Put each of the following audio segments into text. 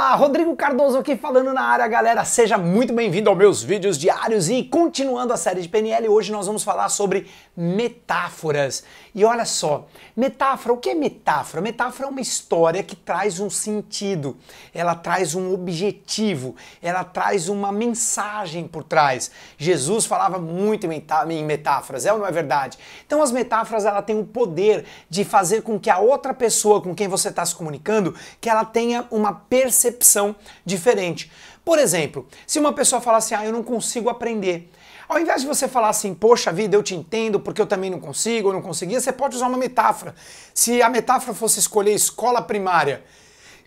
Olá, Rodrigo Cardoso aqui falando na área, galera. Seja muito bem-vindo aos meus vídeos diários e continuando a série de PNL, hoje nós vamos falar sobre metáforas. E olha só, metáfora, o que é metáfora? Metáfora é uma história que traz um sentido, ela traz um objetivo, ela traz uma mensagem por trás. Jesus falava muito em metáforas, é ou não é verdade? Então as metáforas, ela tem o poder de fazer com que a outra pessoa com quem você está se comunicando, que ela tenha uma percepção percepção diferente. Por exemplo, se uma pessoa falar assim, ah, eu não consigo aprender. Ao invés de você falar assim, poxa vida, eu te entendo porque eu também não consigo, eu não conseguia, você pode usar uma metáfora. Se a metáfora fosse escolher escola primária,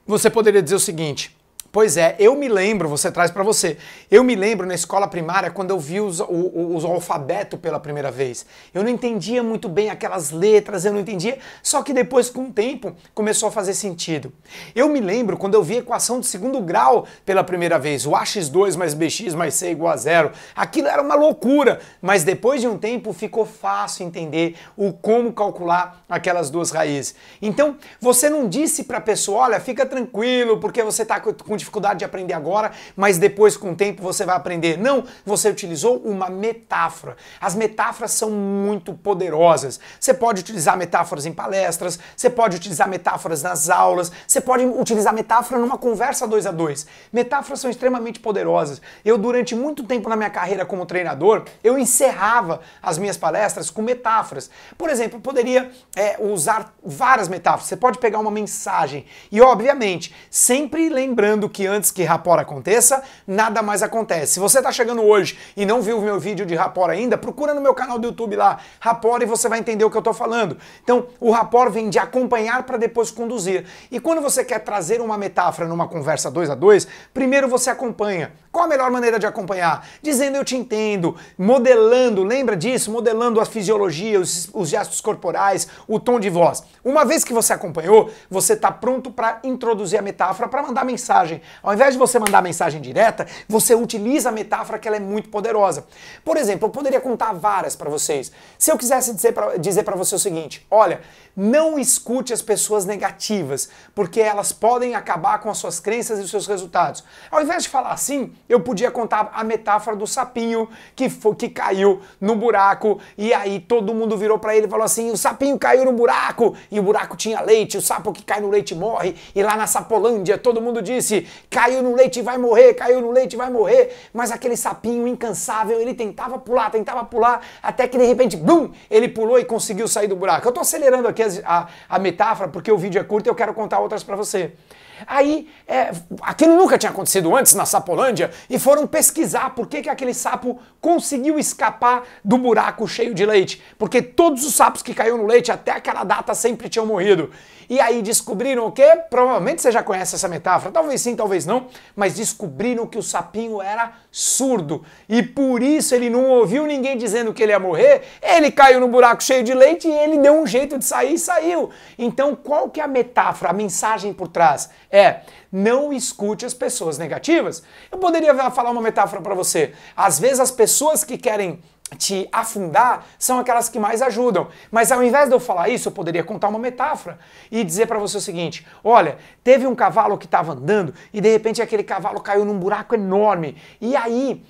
você poderia dizer o seguinte: Pois é, eu me lembro, você traz para você, eu me lembro na escola primária quando eu vi os, o, alfabeto pela primeira vez. Eu não entendia muito bem aquelas letras, eu não entendia, só que depois, com o tempo, começou a fazer sentido. Eu me lembro quando eu vi a equação de segundo grau pela primeira vez, o AX2 mais BX mais C igual a zero. Aquilo era uma loucura, mas depois de um tempo ficou fácil entender o como calcular aquelas duas raízes. Então, você não disse para a pessoa, olha, fica tranquilo, porque você está com dificuldade de aprender agora, mas depois com o tempo você vai aprender. Não, você utilizou uma metáfora. As metáforas são muito poderosas. Você pode utilizar metáforas em palestras, você pode utilizar metáforas nas aulas, você pode utilizar metáfora numa conversa dois a dois. Metáforas são extremamente poderosas. Eu durante muito tempo na minha carreira como treinador, eu encerrava as minhas palestras com metáforas. Por exemplo, eu poderia é, usar várias metáforas. Você pode pegar uma mensagem e, obviamente, sempre lembrando que antes que rapor aconteça, nada mais acontece. Se você está chegando hoje e não viu o meu vídeo de rapor ainda, procura no meu canal do YouTube lá, rapor, e você vai entender o que eu estou falando. Então, o rapor vem de acompanhar para depois conduzir. E quando você quer trazer uma metáfora numa conversa dois a dois, primeiro você acompanha qual a melhor maneira de acompanhar? Dizendo eu te entendo, modelando, lembra disso? Modelando a fisiologia, os, os gestos corporais, o tom de voz. Uma vez que você acompanhou, você está pronto para introduzir a metáfora, para mandar mensagem. Ao invés de você mandar mensagem direta, você utiliza a metáfora que ela é muito poderosa. Por exemplo, eu poderia contar várias para vocês. Se eu quisesse dizer para você o seguinte, olha, não escute as pessoas negativas, porque elas podem acabar com as suas crenças e os seus resultados. Ao invés de falar assim, eu podia contar a metáfora do sapinho que foi, que caiu no buraco e aí todo mundo virou para ele e falou assim: "O sapinho caiu no buraco e o buraco tinha leite, o sapo que cai no leite morre". E lá na Sapolândia todo mundo disse: "Caiu no leite vai morrer, caiu no leite vai morrer". Mas aquele sapinho incansável, ele tentava pular, tentava pular, até que de repente, bum, ele pulou e conseguiu sair do buraco. Eu tô acelerando aqui a, a, a metáfora porque o vídeo é curto e eu quero contar outras para você. Aí, é, aquilo nunca tinha acontecido antes na Sapolândia, e foram pesquisar por que, que aquele sapo conseguiu escapar do buraco cheio de leite. Porque todos os sapos que caíram no leite até aquela data sempre tinham morrido. E aí descobriram o quê? Provavelmente você já conhece essa metáfora, talvez sim, talvez não, mas descobriram que o sapinho era surdo e por isso ele não ouviu ninguém dizendo que ele ia morrer, ele caiu no buraco cheio de leite e ele deu um jeito de sair e saiu. Então, qual que é a metáfora, a mensagem por trás? É, não escute as pessoas negativas. Eu poderia falar uma metáfora para você. Às vezes as pessoas que querem te afundar são aquelas que mais ajudam. Mas ao invés de eu falar isso, eu poderia contar uma metáfora e dizer para você o seguinte: olha, teve um cavalo que estava andando e de repente aquele cavalo caiu num buraco enorme. E aí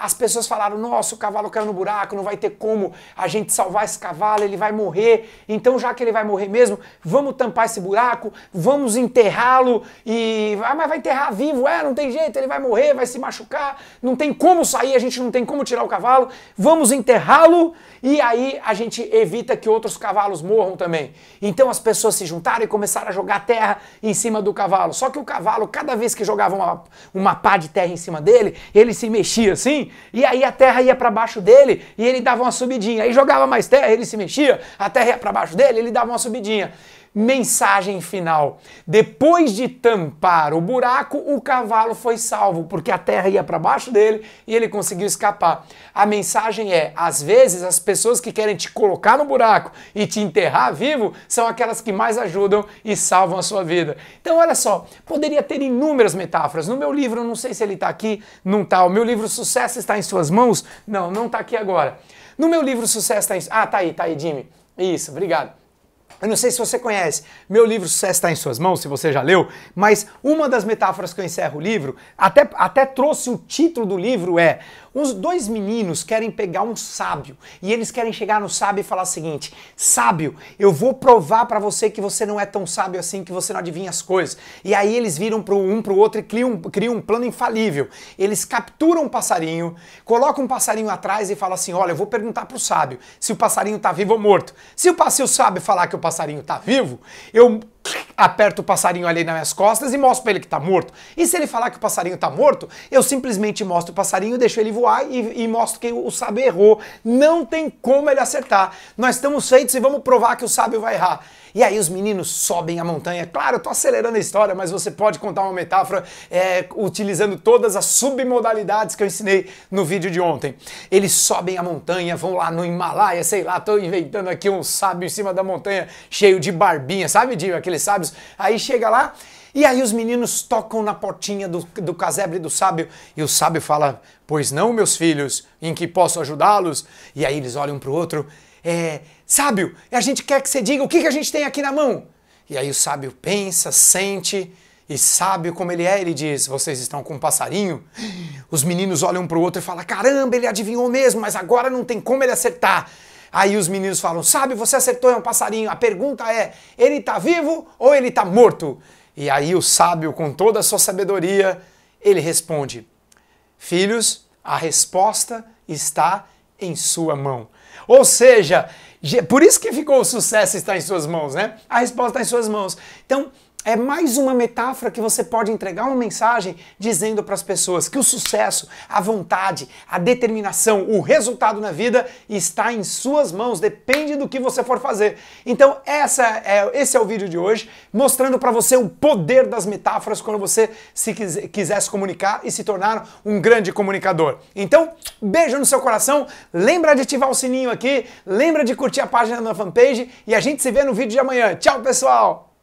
as pessoas falaram: nossa, o cavalo caiu no buraco, não vai ter como a gente salvar esse cavalo, ele vai morrer. Então, já que ele vai morrer mesmo, vamos tampar esse buraco, vamos enterrá-lo e. Ah, mas vai enterrar vivo, é, não tem jeito, ele vai morrer, vai se machucar, não tem como sair, a gente não tem como tirar o cavalo vamos enterrá-lo e aí a gente evita que outros cavalos morram também. Então as pessoas se juntaram e começaram a jogar terra em cima do cavalo. Só que o cavalo, cada vez que jogava uma, uma pá de terra em cima dele, ele se mexia assim, e aí a terra ia para baixo dele e ele dava uma subidinha. Aí jogava mais terra, ele se mexia, a terra ia para baixo dele, ele dava uma subidinha. Mensagem final: depois de tampar o buraco, o cavalo foi salvo, porque a terra ia para baixo dele e ele conseguiu escapar. A mensagem é: às vezes as pessoas que querem te colocar no buraco e te enterrar vivo são aquelas que mais ajudam e salvam a sua vida. Então, olha só, poderia ter inúmeras metáforas. No meu livro, não sei se ele está aqui, não está. O meu livro Sucesso está em suas mãos? Não, não está aqui agora. No meu livro Sucesso está em. Ah, tá aí, tá aí, Jimmy. Isso, obrigado. Eu não sei se você conhece, meu livro Sucesso está em suas mãos, se você já leu, mas uma das metáforas que eu encerro o livro, até, até trouxe o título do livro, é Uns dois meninos querem pegar um sábio e eles querem chegar no sábio e falar o seguinte: sábio, eu vou provar para você que você não é tão sábio assim, que você não adivinha as coisas. E aí eles viram pro um pro outro e criam, criam um plano infalível. Eles capturam um passarinho, colocam um passarinho atrás e falam assim: olha, eu vou perguntar pro sábio se o passarinho tá vivo ou morto. Se o, se o sábio falar que o passarinho tá vivo, eu aperto o passarinho ali nas minhas costas e mostro para ele que está morto. E se ele falar que o passarinho está morto, eu simplesmente mostro o passarinho, deixo ele voar e, e mostro que o sábio errou. Não tem como ele acertar. Nós estamos feitos e vamos provar que o sábio vai errar. E aí os meninos sobem a montanha. Claro, eu tô acelerando a história, mas você pode contar uma metáfora é, utilizando todas as submodalidades que eu ensinei no vídeo de ontem. Eles sobem a montanha, vão lá no Himalaia, sei lá, tô inventando aqui um sábio em cima da montanha cheio de barbinha, sabe, de aquele sábio sábios. Aí chega lá e aí os meninos tocam na portinha do, do casebre do sábio e o sábio fala: Pois não, meus filhos, em que posso ajudá-los? E aí eles olham para o outro: é, Sábio, a gente quer que você diga o que, que a gente tem aqui na mão. E aí o sábio pensa, sente e sábio como ele é, ele diz: Vocês estão com um passarinho? Os meninos olham para o outro e falam: Caramba, ele adivinhou mesmo, mas agora não tem como ele acertar. Aí os meninos falam: Sabe, você acertou, é um passarinho. A pergunta é: ele está vivo ou ele está morto? E aí o sábio, com toda a sua sabedoria, ele responde: Filhos, a resposta está em sua mão. Ou seja, por isso que ficou o sucesso está em suas mãos, né? A resposta está em suas mãos. Então, é mais uma metáfora que você pode entregar uma mensagem dizendo para as pessoas que o sucesso, a vontade, a determinação, o resultado na vida está em suas mãos, depende do que você for fazer. Então, essa é, esse é o vídeo de hoje, mostrando para você o poder das metáforas quando você se quiser, quiser se comunicar e se tornar um grande comunicador. Então, beijo no seu coração, lembra de ativar o sininho aqui, lembra de curtir a página da fanpage e a gente se vê no vídeo de amanhã. Tchau, pessoal!